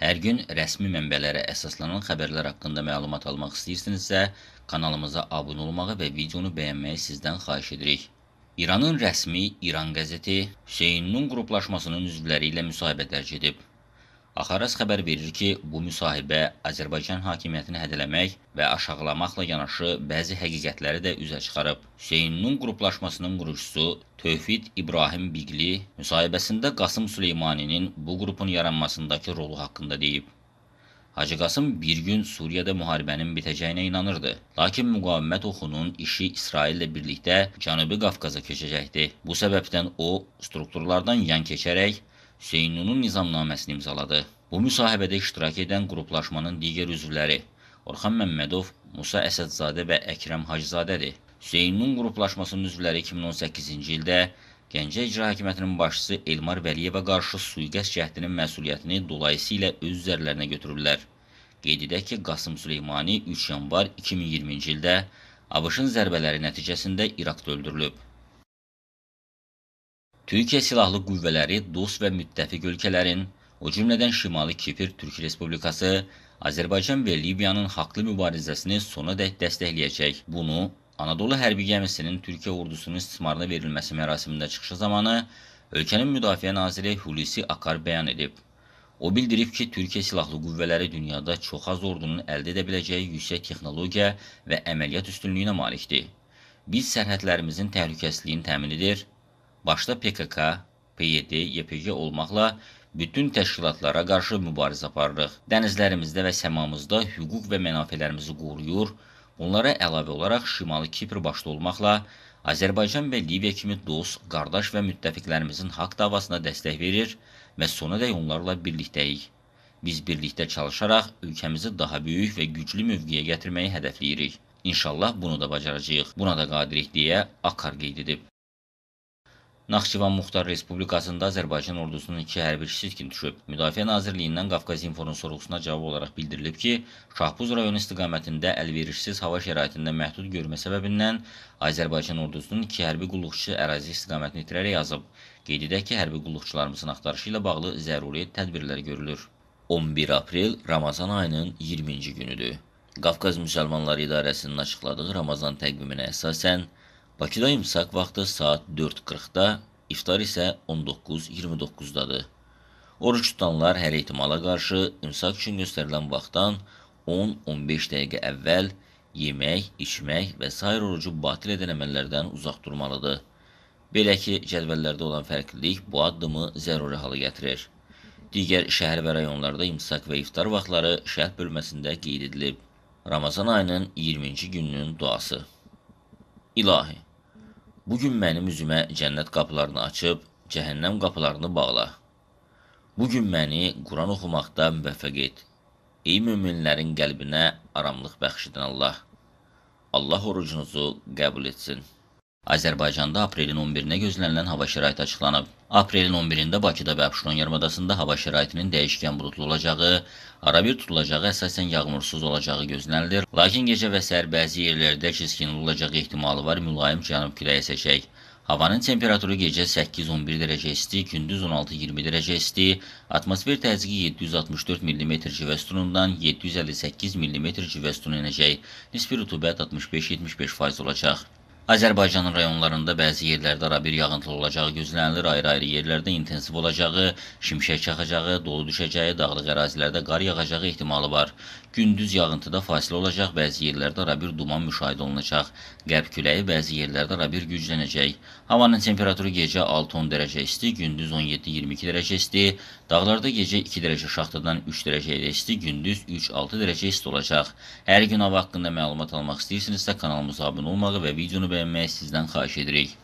Hər gün rəsmi mənbələrə əsaslanan xəbərlər haqqında məlumat almaq istəyirsinizsə, kanalımıza abunə olmağı və videonu bəyənməyi sizdən xahiş edirik. İranın rəsmi İran qəzeti Hüseyn Nun qruplaşmasının üzvləri ilə müsahibə dərc edib. Axaras xəbər verir ki, bu müsahibə Azərbaycan hakimiyyətini hədələmək və aşağılamaqla yanaşı bəzi həqiqətləri də üzə çıxarıb. Hüseyn Nun qruplaşmasının qurucusu Tövfid İbrahim Bigli müsahibəsində Qasım Süleymaninin bu qrupun yaranmasındakı rolu haqqında deyib. Hacı Qasım bir gün Suriyada müharibənin bitəcəyinə inanırdı. Lakin müqavimət oxunun işi İsraillə birlikdə Cənubi Qafqaza keçəcəkdi. Bu səbəbdən o, strukturlardan yan keçərək Seynunun nizamnaməsini imzaladı. Bu müsahibədə iştirak edən qruplaşmanın digər üzvləri Orxan Məmmədov, Musa Əsədzadə və Əkrəm Hacızadədir. Hüseynun qruplaşmasının üzvləri 2018-ci ildə Gəncə İcra Hakimiyyətinin başçısı Elmar Vəliyevə qarşı suiqəst cəhdinin məsuliyyətini dolayısıyla öz üzərlərinə götürürlər. Qeyd edək ki, Qasım Süleymani 3 yanvar 2020-ci ildə ABŞ-ın zərbələri nəticəsində İraqda öldürülüb. Türkiyə Silahlı Qüvvələri dost və müttəfiq ölkələrin, o cümlədən Şimali Kipr Türk Respublikası, Azərbaycan və Libiyanın haqlı mübarizəsini sona dək dəstəkləyəcək. Bunu Anadolu hərbi gəmisinin Türkiyə ordusunun istismarına verilməsi mərasimində çıxışı zamanı ölkənin müdafiə naziri Hulusi Akar bəyan edib. O bildirib ki, Türkiyə Silahlı Qüvvələri dünyada çox az ordunun əldə edə biləcəyi yüksək texnologiya və əməliyyat üstünlüyünə malikdir. Biz sərhədlərimizin təhlükəsizliyini təmin edir başda PKK, PYD, YPG olmaqla bütün təşkilatlara qarşı mübarizə aparırıq. Dənizlərimizdə və səmamızda hüquq və mənafelərimizi qoruyur. Bunlara əlavə olaraq Şimali Kipr başda olmaqla Azərbaycan və Liviya kimi dost, qardaş və müttəfiqlərimizin haqq davasına dəstək verir və sona dək onlarla birlikdəyik. Biz birlikdə çalışaraq ölkəmizi daha böyük və güclü mövqeyə gətirməyi hədəfləyirik. İnşallah bunu da bacaracağıq. Buna da qadirik deyə Akar qeyd edib. Naxçıvan Muxtar Respublikasında Azərbaycan ordusunun iki hərbi sitkin düşüb. Müdafiə Nazirliyindən Qafqaz İnfonun sorğusuna cavab olaraq bildirilib ki, Şahbuz rayonu istiqamətində əlverişsiz hava şəraitində məhdud görmə səbəbindən Azərbaycan ordusunun iki hərbi qulluqçu ərazi istiqamətini itirərək yazıb. Qeyd edək ki, hərbi qulluqçularımızın axtarışı ilə bağlı zəruri tədbirlər görülür. 11 aprel Ramazan ayının 20-ci günüdür. Qafqaz Müsəlmanları İdarəsinin açıqladığı Ramazan təqviminə əsasən Bakıda imsak vaxtı saat 4.40-da, iftar isə 19.29-dadır. Oruç tutanlar hər ehtimala qarşı imsak üçün göstərilən vaxtdan 10-15 dəqiqə əvvəl yemək, içmək və s. orucu batil edən əməllərdən uzaq durmalıdır. Belə ki, cədvəllərdə olan fərqlilik bu addımı zəruri hala gətirir. Digər şəhər və rayonlarda imsak və iftar vaxtları şəhər bölməsində qeyd edilib. Ramazan ayının 20-ci gününün duası İlahi Bu gün mənim üzümə cənnət qapılarını açıb, cəhənnəm qapılarını bağla. Bu gün məni Quran oxumaqda müvəffəq et. Ey möminlərin qəlbinə aramlıq bəxş edən Allah. Allah orucunuzu qəbul etsin. Azərbaycanda aprelin 11-nə gözlənilən hava şəraiti açıqlanıb. Aprelin 11-də Bakıda və Abşeron yarımadasında hava şəraitinin dəyişkən buludlu olacağı, arabir tutulacağı, əsasən yağmursuz olacağı gözlənilir. Lakin gecə və səhər bəzi yerlərdə çiskinli olacağı ehtimalı var, mülayim cənub küləyə səçək. Havanın temperaturu gecə 8-11 dərəcə isti, gündüz 16-20 dərəcə isti, atmosfer təzyiqi 764 mm civə sütunundan 758 mm civə sütunu inəcək, nisbi rütubət 65-75% olacaq. Azərbaycanın rayonlarında bəzi yerlərdə arabir yağıntılı olacağı gözlənilir, ayrı-ayrı yerlərdə intensiv olacağı, şimşək çaxacağı, dolu düşəcəyi, dağlıq ərazilərdə qar yağacağı ehtimalı var. Gündüz yağıntıda fasilə olacaq, bəzi yerlərdə arabir duman müşahidə olunacaq. Qərb küləyi bəzi yerlərdə arabir güclənəcək. Havanın temperaturu gecə 6-10 dərəcə isti, gündüz 17-22 dərəcə isti, dağlarda gecə 2 dərəcə şaxtadan 3 dərəcə ilə isti, gündüz 3-6 dərəcə isti olacaq. Hər gün hava haqqında məlumat almaq istəyirsinizsə kanalımıza abunə olmağı və videonu bəyənməyi bəyənməyi sizdən xahiş edirik.